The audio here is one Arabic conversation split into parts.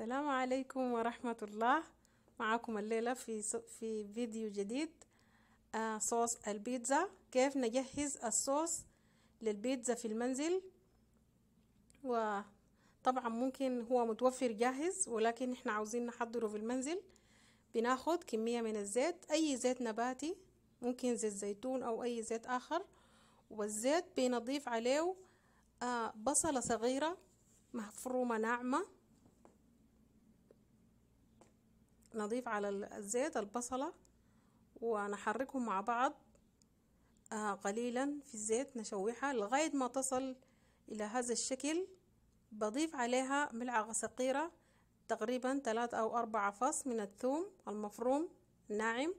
السلام عليكم ورحمة الله معكم الليلة في في فيديو جديد آه صوص البيتزا كيف نجهز الصوص للبيتزا في المنزل وطبعا ممكن هو متوفر جاهز ولكن احنا عاوزين نحضره في المنزل بناخد كمية من الزيت اي زيت نباتي ممكن زيت زيتون او اي زيت اخر والزيت بنضيف عليه آه بصلة صغيرة مفرومة ناعمة نضيف على الزيت البصلة ونحركهم مع بعض آه، قليلا في الزيت نشوحها لغاية ما تصل إلى هذا الشكل بضيف عليها ملعقة صغيرة تقريبا ثلاث أو أربعة فص من الثوم المفروم ناعم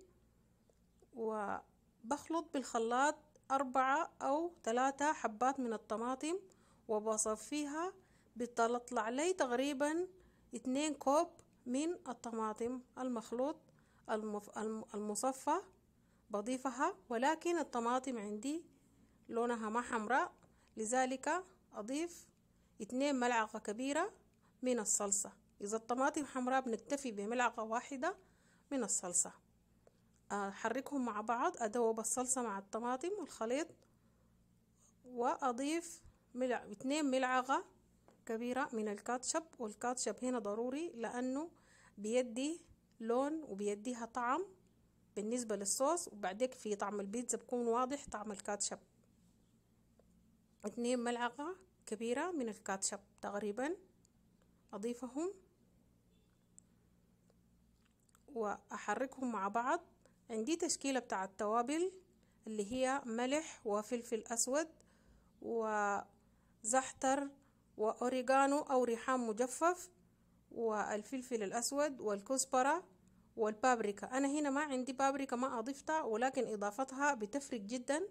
وبخلط بالخلاط أربعة أو ثلاثة حبات من الطماطم وبصفيها بتطلع لي تقريبا اتنين كوب من الطماطم المخلوط المصفى بضيفها ولكن الطماطم عندي لونها ما حمراء لذلك أضيف 2 ملعقة كبيرة من الصلصة إذا الطماطم حمراء بنكتفي بملعقة واحدة من الصلصة أحركهم مع بعض أدوب الصلصة مع الطماطم والخليط وأضيف 2 ملعقة كبيرة من الكاتشب والكاتشب هنا ضروري لأنه بيدي لون وبيديها طعم بالنسبة للصوص وبعدك في طعم البيتزا بكون واضح طعم الكاتشب اتنين ملعقة كبيرة من الكاتشب تقريبا أضيفهم وأحركهم مع بعض عندي تشكيلة بتاع التوابل اللي هي ملح وفلفل أسود وزحتر وأوريغانو أو ريحان مجفف والفلفل الأسود والكزبرة والبابريكا أنا هنا ما عندي بابريكا ما أضفتها ولكن إضافتها بتفرق جدا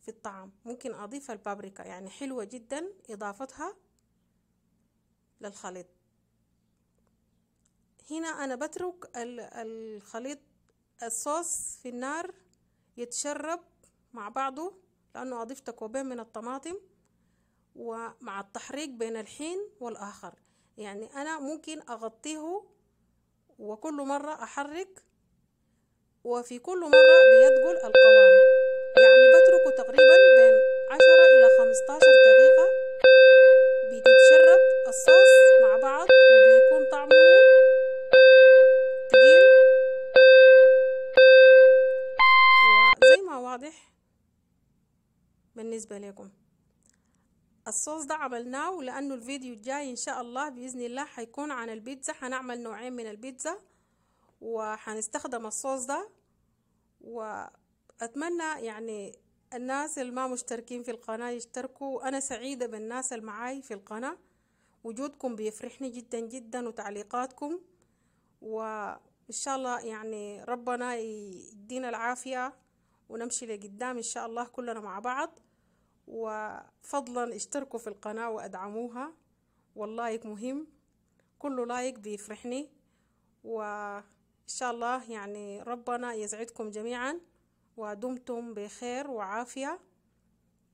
في الطعم ممكن أضيف البابريكا يعني حلوة جدا إضافتها للخليط هنا أنا بترك الخليط الصوص في النار يتشرب مع بعضه لأنه أضفت كوبين من الطماطم ومع التحريك بين الحين والآخر يعني أنا ممكن أغطيه وكل مرة أحرك وفي كل مرة بيدقل القوام يعني بتركه تقريبا بين عشرة إلى خمستاشر دقيقة بتتشرب الصوص مع بعض وبيكون طعمه تقيل وزي ما واضح بالنسبة لكم الصوص ده عملناه لانه الفيديو الجاي ان شاء الله باذن الله حيكون عن البيتزا حنعمل نوعين من البيتزا وهنستخدم الصوص ده واتمنى يعني الناس اللي ما مشتركين في القناة يشتركوا أنا سعيدة بالناس اللي معاي في القناة وجودكم بيفرحني جدا جدا وتعليقاتكم وإن شاء الله يعني ربنا يدينا العافية ونمشي لقدام إن شاء الله كلنا مع بعض وفضلا اشتركوا في القناة وأدعموها واللايك مهم كل لايك بيفرحني وإن شاء الله يعني ربنا يسعدكم جميعا ودمتم بخير وعافية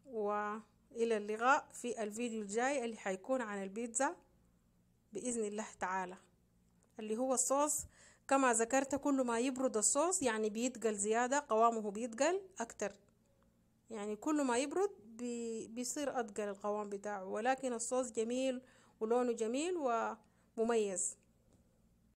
وإلى اللقاء في الفيديو الجاي اللي حيكون عن البيتزا بإذن الله تعالى اللي هو الصوص كما ذكرت كل ما يبرد الصوص يعني بيتقل زيادة قوامه بيتقل أكتر يعني كل ما يبرد بي بيصير أدقل القوام بتاعه ولكن الصوص جميل ولونه جميل ومميز